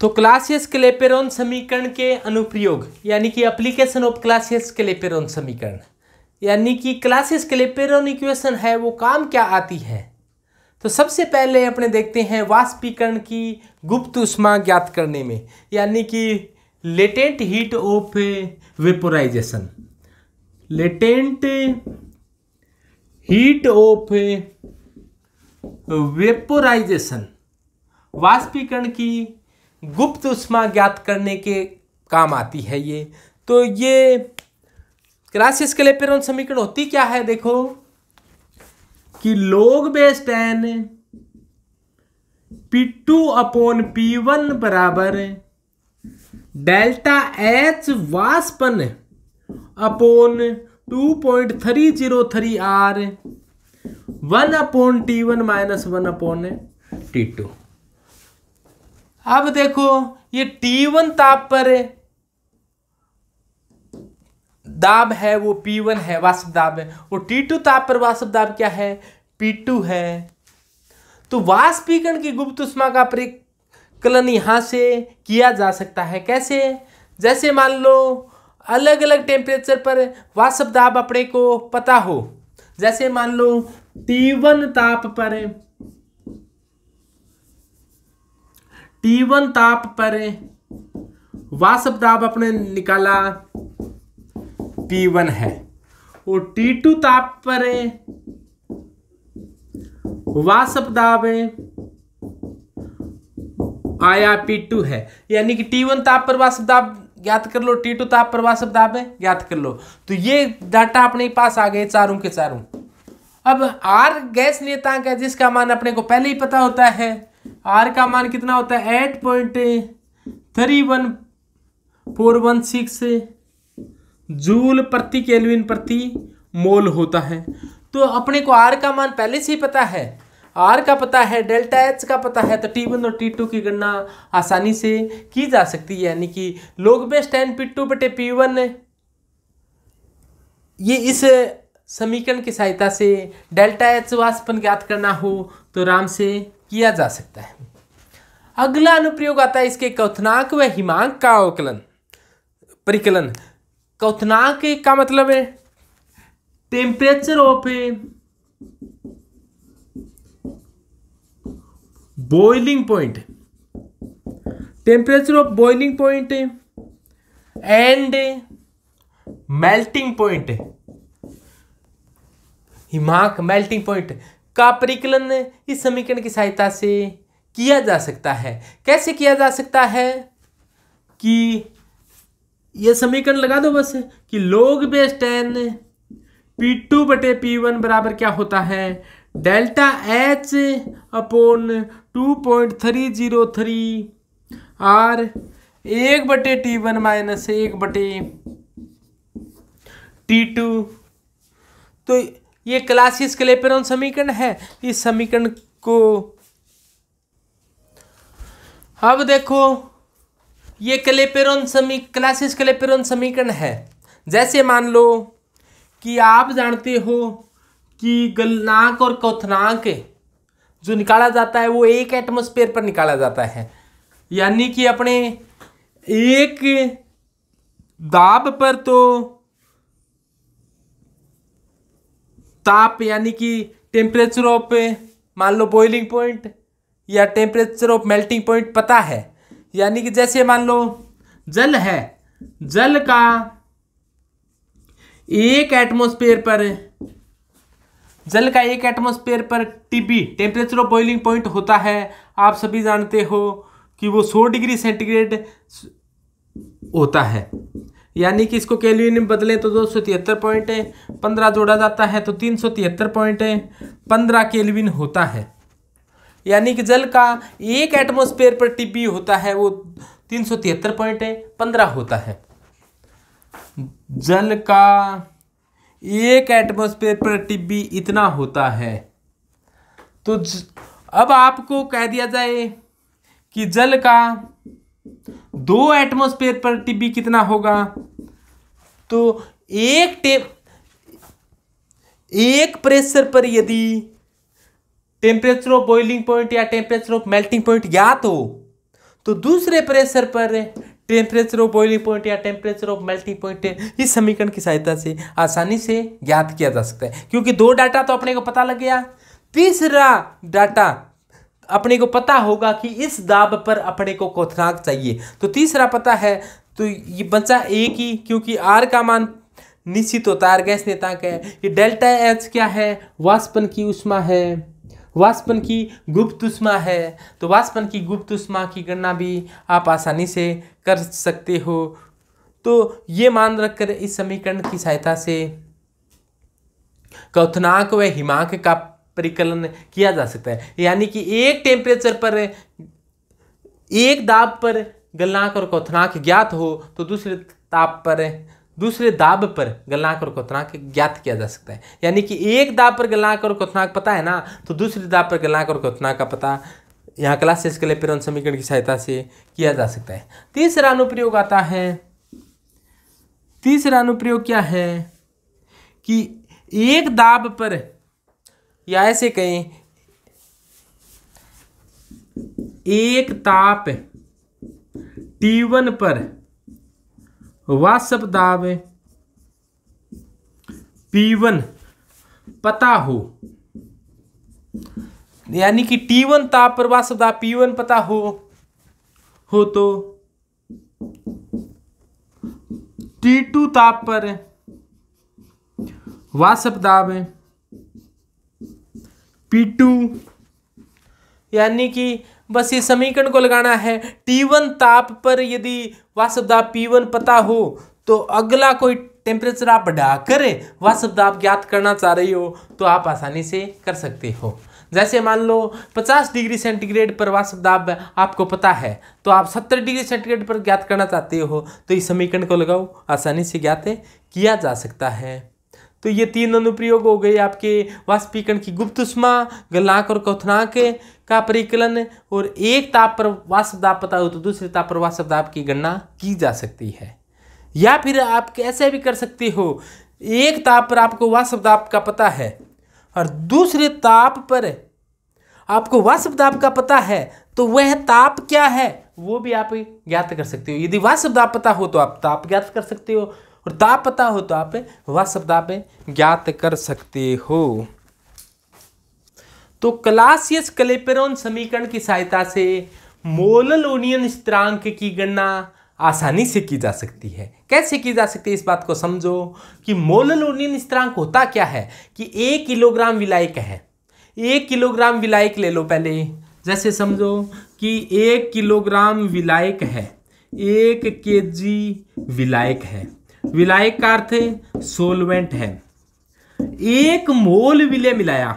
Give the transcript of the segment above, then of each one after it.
तो क्लासियस क्लेपेरोन समीकरण के अनुप्रयोग यानी कि अप्लीकेशन ऑफ क्लासियस क्लेपेरोन समीकरण यानी कि क्लासियस क्लेपेरोन इक्वेशन है वो काम क्या आती है तो सबसे पहले अपने देखते हैं वाष्पीकरण की गुप्त उष्मा ज्ञात करने में यानी कि latent heat of vaporization latent heat of vaporization वाष्पीकरण की गुप्त उष्मा ज्ञात करने के काम आती है ये तो ये क्रासिस क्लेपेरॉन समीकरण होती क्या है देखो कि log base ten P two upon P one बराबर डेल्टा एच वास्पन upon two point three zero three R one upon T one minus one upon T two अब देखो ये T1 ताप पर दाब है वो P1 है वास्तव दाब है वो T2 ताप पर वास्तव दाब क्या है P2 है तो वाष्पीकरण की गुप्त उष्मा का परिकलन यहां से किया जा सकता है कैसे जैसे मान लो अलग अलग टेम्परेचर पर वाष्प दाब अपने को पता हो जैसे मान लो T1 ताप पर T1 ताप पर वाष्प दाब अपने निकाला P1 है और T2 ताप पर वाष्प दाब आया P2 है यानी कि T1 ताप पर वाष्प दाब ज्ञात कर लो टी टू ताप प्रवाह शब्द आप ज्ञात कर लो तो ये डाटा अपने पास आ गए चारों के चारों अब आर गैस नियतांक है जिसका मान अपने को पहले ही पता होता है आर का मान कितना होता है eight point three one four one six joule प्रति केल्विन प्रति मोल होता है तो अपने को आर का मान पहले से ही पता है आर का पता है डेल्टा एच का पता है तो टी वन और टी टू की गणना आसानी से की जा सकती है यानी कि log base ten P two बटे पी वन ये इस समीकरण की सहायता से डेल्टा एच वास्पन ज्ञात करना हो तो आराम से किया जा सकता है अगला अनुप्रयोग आता है इसके कौथनाक व हिमांक का अवकलन परिकलन कौथनाक का मतलब है temperature of a boiling point temperature of boiling point and melting point हिमांक मेल्टिंग पॉइंट का परिकलन इस समीकरण की सहायता से किया जा सकता है कैसे किया जा सकता है कि यह समीकरण लगा दो बस कि log base ten P two बटे पी वन बराबर क्या होता है delta H upon two point three zero three R एक बटे टी वन माइनस एक बटे टी टू तो ये क्लासिस क्लेपेरॉन समीकरण है इस समीकरण को अब देखो ये क्लेपेरॉन समी क्लासिस क्लेपेरॉन समीकरण है जैसे मान लो कि आप जानते हो कि गलनाक और कौथनाक जो निकाला जाता है वो एक एटमोस्फेयर पर निकाला जाता है यानी कि अपने एक दाब पर तो ताप यानी कि टेम्परेचर ऑफ eh, मान लो बॉइलिंग पॉइंट या टेम्परेचर ऑफ मेल्टिंग पॉइंट पता है यानी कि जैसे मान लो जल है जल का एक एटमोस्फेयर पर जल का एक एटमोस्फेयर पर TB temperature of boiling point होता है आप सभी जानते हो कि वो सौ डिग्री सेंटीग्रेड होता है यानी कि इसको केलविन में बदलें तो दो सौ तिहत्तर पॉइंट है पंद्रह जोड़ा जाता है तो तीन सौ तिहत्तर पॉइंट है पंद्रह केलविन होता है यानी कि जल का एक एटमोस्फेयर पर टिपी होता है वो तीन सौ तिहत्तर पॉइंट है पंद्रह होता है जल का एक एटमोस्फेयर पर टिब्बी इतना होता है तो ज, अब आपको कह दिया जाए कि जल का दो एटमोस्फेयर पर टीबी कितना होगा तो एक टेप एक प्रेशर पर यदि टेम्परेचर ऑफ बॉइलिंग पॉइंट या टेम्परेचर ऑफ मेल्टिंग पॉइंट ज्ञात हो तो दूसरे प्रेशर पर टेम्परेचर ऑफ बॉइलिंग पॉइंट या टेम्परेचर ऑफ मेल्टिंग पॉइंट इस समीकरण की सहायता से आसानी से ज्ञात किया जा सकता है क्योंकि दो डाटा तो अपने को पता लग गया तीसरा डाटा अपने को पता होगा कि इस दाब पर अपने को कोथनाक चाहिए तो तीसरा पता है तो ये बचा एक ही क्योंकि आर का मान निश्चित होता है गैस नितांक है ये डेल्टा एच क्या है वाष्पन की उष्मा है वाष्पन की गुप्त उष्मा है तो वाष्पन की गुप्त उष्मा की गणना भी आप आसानी से कर सकते हो तो ये मान रखकर इस समीकरण की सहायता से कौथनाक व हिमाक का परिकलन किया जा सकता है यानी कि एक टेम्परेचर पर एक दाब पर गलनाक और कोथनाक ज्ञात हो तो दूसरे ताप पर दूसरे दाब पर गलनाक और कोथनाक ज्ञात किया जा सकता है यानी कि एक दाब पर गलनाक और कोथनाक पता है ना तो दूसरे दाब पर गलनाक और कोथनाक का पता यहाँ क्लासेस के लिए प्रेरण समीकरण की सहायता से किया जा सकता है तीसरा अनुप्रयोग आता है तीसरा अनुप्रयोग क्या है कि एक दाब पर या ऐसे कहें एक ताप T1 पर वाष्प दाब P1 पता हो यानी कि T1 ताप पर वाष्प दाब P1 पता हो हो तो T2 ताप पर वाष्प दाब पी टू यानी कि बस इस समीकरण को लगाना है T1 ताप पर यदि वास्तवदाब P1 पता हो तो अगला कोई टेम्परेचर आप बढ़ाकर वास्तवदाब ज्ञात करना चाह रही हो तो आप आसानी से कर सकते हो जैसे मान लो 50 डिग्री सेंटीग्रेड पर वास्तवदाब आपको पता है तो आप 70 डिग्री सेंटीग्रेड पर ज्ञात करना चाहते हो तो इस समीकरण को लगाओ आसानी से ज्ञात किया जा सकता है तो ये तीन अनुप्रयोग हो गए आपके वाष्पीकरण की गुप्त उष्मा गलनाक और कौथनाक का परिकलन और एक ताप पर वाष्प दाब पता हो तो दूसरे ताप पर वाष्प दाब की गणना की जा सकती है या फिर आप कैसे भी कर सकते हो एक ताप पर आपको वाष्प दाब का पता है और दूसरे ताप पर आपको वाष्प दाब का पता है तो वह ताप क्या है वो भी आप ज्ञात कर सकते हो यदि वाष्प दाब पता हो तो आप ताप ज्ञात कर सकते हो और ताप पता हो तो आप वह शब्द आप ज्ञात कर सकते हो तो क्लासियस क्लेपेरोन समीकरण की सहायता से मोलल ओनियन स्थिरांक की गणना आसानी से की जा सकती है कैसे की जा सकती है इस बात को समझो कि मोलल ओनियन स्थिरांक होता क्या है कि एक किलोग्राम विलायक है एक किलोग्राम विलायक ले लो पहले जैसे समझो कि एक किलोग्राम विलायक है एक के जी विलायक है विलायक का अर्थ सोलवेंट है एक मोल विलय मिलाया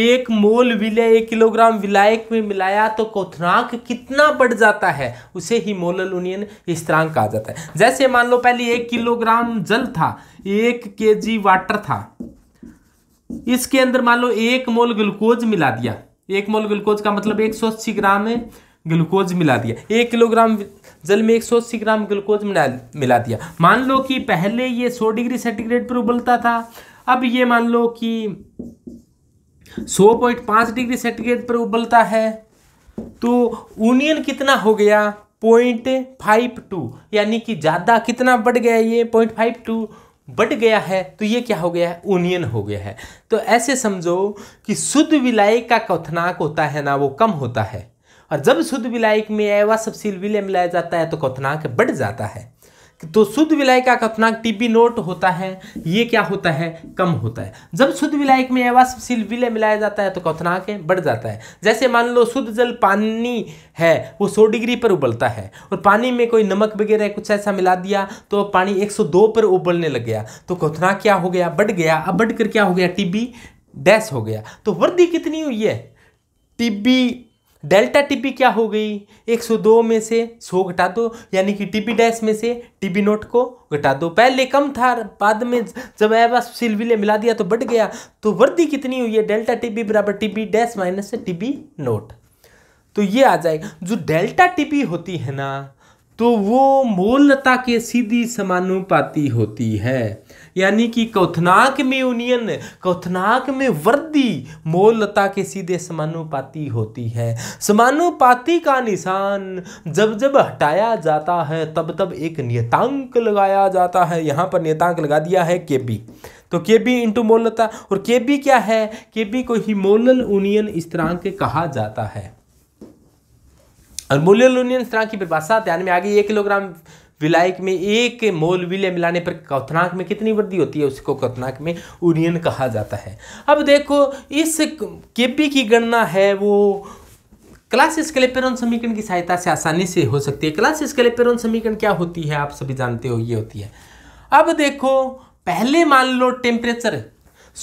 एक मोल विलय एक किलोग्राम विलायक में मिलाया तो कोथनाक कितना बढ़ जाता है उसे ही मोलल यूनियन स्थिरांक कहा जाता है जैसे मान लो पहले एक किलोग्राम जल था एक केजी वाटर था इसके अंदर मान लो एक मोल ग्लूकोज मिला दिया एक मोल ग्लूकोज का मतलब अस्सी ग्राम है ग्लूकोज मिला दिया एक किलोग्राम जल में एक सौ अस्सी ग्राम ग्लूकोज मिला मिला दिया मान लो कि पहले ये सौ डिग्री सेंटीग्रेड पर उबलता था अब ये मान लो कि सौ पॉइंट पाँच डिग्री सेंटीग्रेड पर उबलता है तो यूनियन कितना हो गया पॉइंट फाइव टू यानी कि ज़्यादा कितना बढ़ गया ये पॉइंट फाइव टू बढ़ गया है तो ये क्या हो गया है ओनियन हो गया है तो ऐसे समझो कि शुद्ध विलायक का कथनाक होता है ना वो कम होता है और जब शुद्ध विलायक में एवा सबसील विलय मिलाया जाता है तो क्वथनांक बढ़ जाता है तो शुद्ध विलायक का क्वथनांक टीबी नोट होता है ये क्या होता है कम होता है जब शुद्ध विलायक में एवासशील विलय मिलाया जाता है तो कथनाक बढ़ जाता है जैसे मान लो शुद्ध जल पानी है वो 100 डिग्री पर उबलता है और पानी में कोई नमक वगैरह कुछ ऐसा मिला दिया तो पानी 102 पर उबलने लग गया तो क्वथनांक क्या हो गया बढ़ गया अब बढ़कर क्या हो गया टीबी डैश हो गया तो वृद्धि कितनी हुई है टीबी डेल्टा टीपी क्या हो गई 102 में से 100 घटा दो यानी कि टीपी डैश में से टीपी नोट को घटा दो पहले कम था बाद में जब एवास सिलविले मिला दिया तो बढ़ गया तो वृद्धि कितनी हुई है डेल्टा टीपी बराबर TP dash minus TP note तो ये आ जाएगा जो डेल्टा टीपी होती है ना तो वो मूलता के सीधी समानुपाती होती है यानी कि कौथनाक में यूनियन कौथनाक में वृद्धि मूलता के सीधे समानुपाती होती है समानुपाती का निशान जब जब हटाया जाता है तब तब एक नियतांक लगाया जाता है यहाँ पर नियतांक लगा दिया है के बी तो के बी इंटू मोलता और के बी क्या है के बी को ही मोलल यूनियन स्थिरांक कहा जाता है और मूल्य लोनियन स्थिरांक की परिभाषा ध्यान में आ गई एक किलोग्राम विलायक में एक मोल विलय मिलाने पर क्वथनांक में कितनी वृद्धि होती है उसको क्वथनांक में उनियन कहा जाता है अब देखो इस केपी की गणना है वो क्लासिस क्लेपेरॉन समीकरण की सहायता से आसानी से हो सकती है क्लासिस क्लेपेरॉन समीकरण क्या होती है आप सभी जानते हो ये होती है अब देखो पहले मान लो टेम्परेचर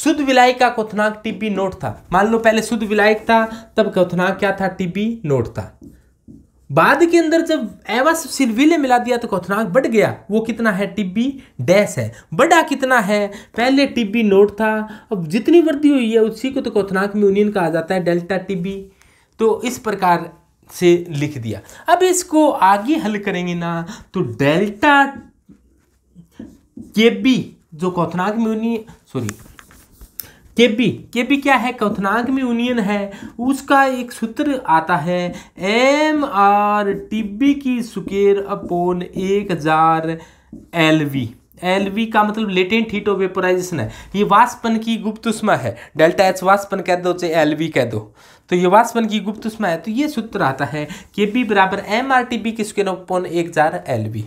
शुद्ध विलायक का क्वथनांक टीपी नोट था मान लो पहले शुद्ध विलायक था तब क्वथनांक क्या था टीपी नोट था बाद के अंदर जब एवस सिलविले मिला दिया तो क्वथनांक बढ़ गया वो कितना है टिब्बी डैश है बड़ा कितना है पहले टिब्बी नोट था अब जितनी वृद्धि हुई है उसी को तो क्वथनांक में यूनियन कहा जाता है डेल्टा टिब्बी तो इस प्रकार से लिख दिया अब इसको आगे हल करेंगे ना तो डेल्टा के बी जो कौथनाक में यूनियन सॉरी केबी केबी क्या है क्वथनांक में यूनियन है उसका एक सूत्र आता है एम आर टीबी की सुकेर अपोन एक हजार एल वी एल वी का मतलब लेटेंट हीट ऑफ वेपोराइजेशन है ये वाष्पन की गुप्त उष्मा है डेल्टा एच वाष्पन कह दो चाहे एल वी कह दो तो ये वाष्पन की गुप्त उष्मा है तो ये सूत्र आता है के बी बराबर एम आर टी बी किसके नोपोन एक हजार एल वी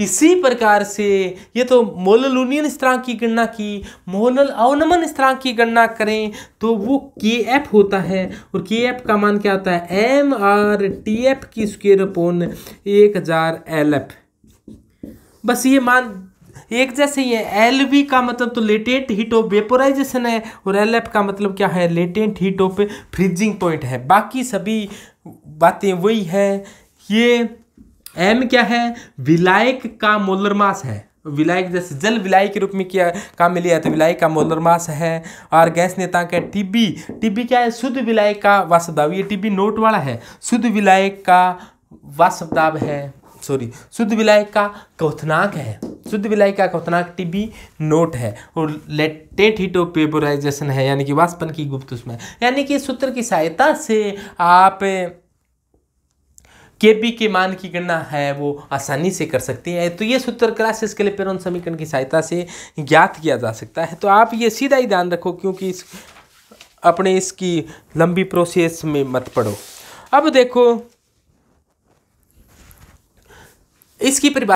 इसी प्रकार से ये तो यूनियन स्थिरांक की गणना की मोलल अवनमन स्थिरांक की गणना करें तो वो के एफ होता है और के एफ का मान क्या होता है एम आर टी एफ की स्क्र पोन एक हजार एल एफ बस ये मान एक जैसे ही है एल वी का मतलब तो लेटेंट हीट ऑफ वेपोराइजेशन है और एल एफ का मतलब क्या है latent heat of freezing point है बाकी सभी बातें वही है ये एम क्या है विलायक का मोलर मास है विलायक जैसे जल विलाय के रूप में किया काम में लिया तो विलायक का मोलर मास है और गैस नेता का टीबी टीबी क्या है शुद्ध विलायक का वास्तव ये टीबी नोट वाला है शुद्ध विलायक का वास्तव है सॉरी शुद्ध विलायक का कौथनाक है शुद्ध विलायक का कौथनाक टीबी नोट है और लेटेट हीटो पेपराइजेशन है यानी कि वास्पन की गुप्त उसमें यानी कि सूत्र की सहायता से आप के बी के मान की गणना है वो आसानी से कर सकते हैं तो ये सूत्र क्लासेस के लिए पेरोन समीकरण की सहायता से ज्ञात किया जा सकता है तो आप ये सीधा ही ध्यान रखो क्योंकि इस अपने इसकी लंबी प्रोसेस में मत पड़ो अब देखो इसकी परिभाषा